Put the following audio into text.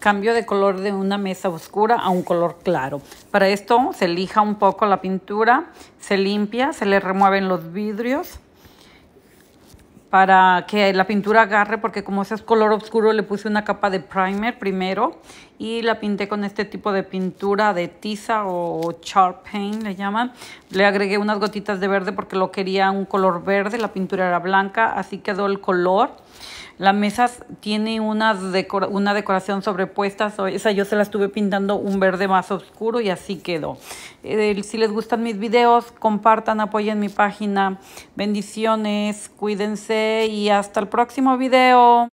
Cambio de color de una mesa oscura a un color claro. Para esto se lija un poco la pintura, se limpia, se le remueven los vidrios para que la pintura agarre, porque como ese es color oscuro, le puse una capa de primer primero y la pinté con este tipo de pintura de tiza o char paint, le llaman. Le agregué unas gotitas de verde porque lo quería un color verde, la pintura era blanca, así quedó el color. La mesa tiene una decoración sobrepuesta, o esa yo se la estuve pintando un verde más oscuro y así quedó. Eh, si les gustan mis videos, compartan, apoyen mi página. Bendiciones, cuídense y hasta el próximo video.